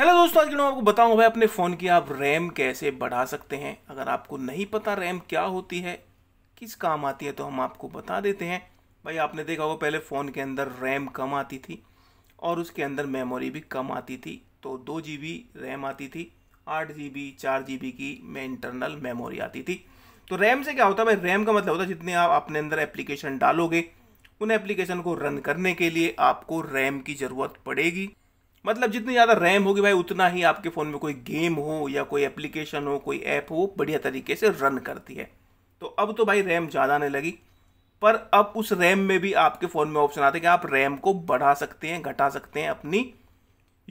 hello दोस्तों आज के आपको बताऊंगा भाई अपने फ़ोन की आप रैम कैसे बढ़ा सकते हैं अगर आपको नहीं पता रैम क्या होती है किस काम आती है तो हम आपको बता देते हैं भाई आपने देखा होगा पहले फ़ोन के अंदर रैम कम आती थी और उसके अंदर मेमोरी भी कम आती थी तो दो जी बी रैम आती थी आठ जी बी चार जी बी की में इंटरनल मेमोरी आती थी तो रैम से क्या होता है भाई रैम का मतलब होता है जितने आप अपने अंदर एप्लीकेशन डालोगे उन एप्लीकेशन को रन करने के लिए आपको रैम की ज़रूरत पड़ेगी मतलब जितनी ज़्यादा रैम होगी भाई उतना ही आपके फ़ोन में कोई गेम हो या कोई एप्लीकेशन हो कोई ऐप हो बढ़िया तरीके से रन करती है तो अब तो भाई रैम ज़्यादा आने लगी पर अब उस रैम में भी आपके फ़ोन में ऑप्शन आते हैं कि आप रैम को बढ़ा सकते हैं घटा सकते हैं अपनी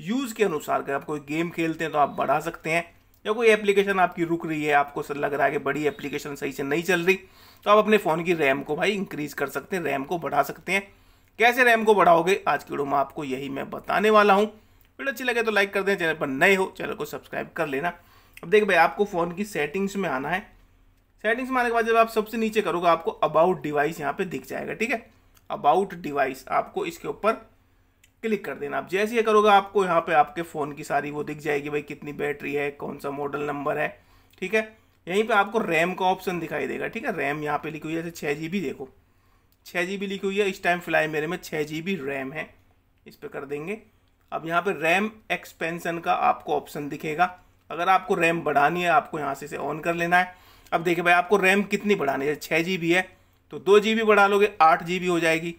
यूज़ के अनुसार अगर आप कोई गेम खेलते हैं तो आप बढ़ा सकते हैं या कोई एप्लीकेशन आपकी रुक रही है आपको सर लग रहा है कि बड़ी एप्लीकेशन सही से नहीं चल रही तो आप अपने फ़ोन की रैम को भाई इंक्रीज़ कर सकते हैं रैम को बढ़ा सकते हैं कैसे रैम को बढ़ाओगे आज की वीडियो में आपको यही मैं बताने वाला हूँ वीडियो अच्छी लगे तो लाइक कर दें चैनल पर नए हो चैनल को सब्सक्राइब कर लेना अब देख भाई आपको फ़ोन की सेटिंग्स में आना है सेटिंग्स में आने के बाद जब आप सबसे नीचे करोगे आपको अबाउट डिवाइस यहाँ पे दिख जाएगा ठीक है अबाउट डिवाइस आपको इसके ऊपर क्लिक कर देना आप जैसे ये करोगे आपको यहाँ पे आपके फ़ोन की सारी वो दिख जाएगी भाई कितनी बैटरी है कौन सा मॉडल नंबर है ठीक है यहीं पे आपको रैम का ऑप्शन दिखाई देगा ठीक है रैम यहाँ पे लिखी हुई है जैसे छः जी देखो छः जी लिखी हुई है इस टाइम फिलहाल मेरे में छः जी रैम है इस पर कर देंगे अब यहाँ पे रैम एक्सपेंसन का आपको ऑप्शन दिखेगा अगर आपको रैम बढ़ानी है आपको यहाँ से इसे ऑन कर लेना है अब देखिए भाई आपको रैम कितनी बढ़ानी है छः जी बी है तो दो जी बी बढ़ा लोगे आठ जी बी हो जाएगी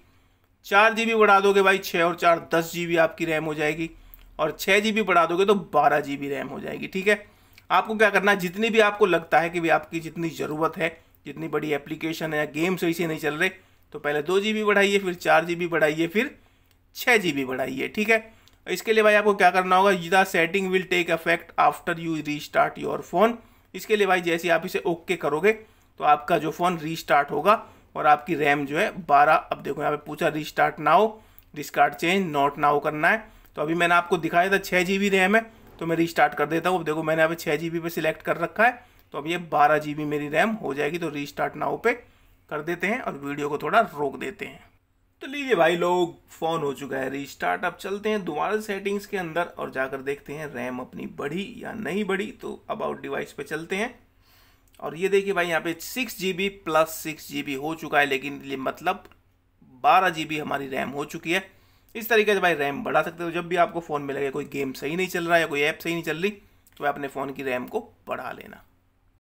चार जी बी बढ़ा दोगे भाई छः और चार दस जी बी आपकी रैम हो जाएगी और छः जी बी बढ़ा दोगे तो बारह जी बी रैम हो जाएगी ठीक है आपको क्या करना है जितनी भी आपको लगता है कि भी आपकी जितनी ज़रूरत है जितनी बड़ी एप्लीकेशन है या गेम सही से नहीं चल रहे तो पहले दो जी बी बढ़ाइए फिर चार जी बी बढ़ाइए फिर छः जी बी बढ़ाइए ठीक है इसके लिए भाई आपको क्या करना होगा the setting will take effect after you restart your phone इसके लिए भाई जैसे आप इसे ओके करोगे तो आपका जो फ़ोन रीस्टार्ट होगा और आपकी रैम जो है बारह अब देखो यहाँ पे पूछा restart now discard change not now करना है तो अभी मैंने आपको दिखाया था छः जी रैम है तो मैं रीस्टार्ट कर देता हूँ अब देखो मैंने यहाँ पे छः जी बी पर सिलेक्ट कर रखा है तो अब ये बारह जी मेरी रैम हो जाएगी तो रीस्टार्ट नाउ पे कर देते हैं और वीडियो को थोड़ा रोक देते हैं तो लीजिए भाई लोग फोन हो चुका है रिस्टार्ट अब चलते हैं दोबारा सेटिंग्स के अंदर और जाकर देखते हैं रैम अपनी बढ़ी या नहीं बढ़ी तो अबाउट डिवाइस पे चलते हैं और ये देखिए भाई यहाँ पे six G B plus six G B हो चुका है लेकिन ये मतलब बारह जी बी हमारी रैम हो चुकी है इस तरीके से भाई रैम बढ़ा सकते हो जब भी आपको फ़ोन में लगे कोई गेम सही नहीं चल रहा है या कोई ऐप सही नहीं चल रही तो अपने फ़ोन की रैम को बढ़ा लेना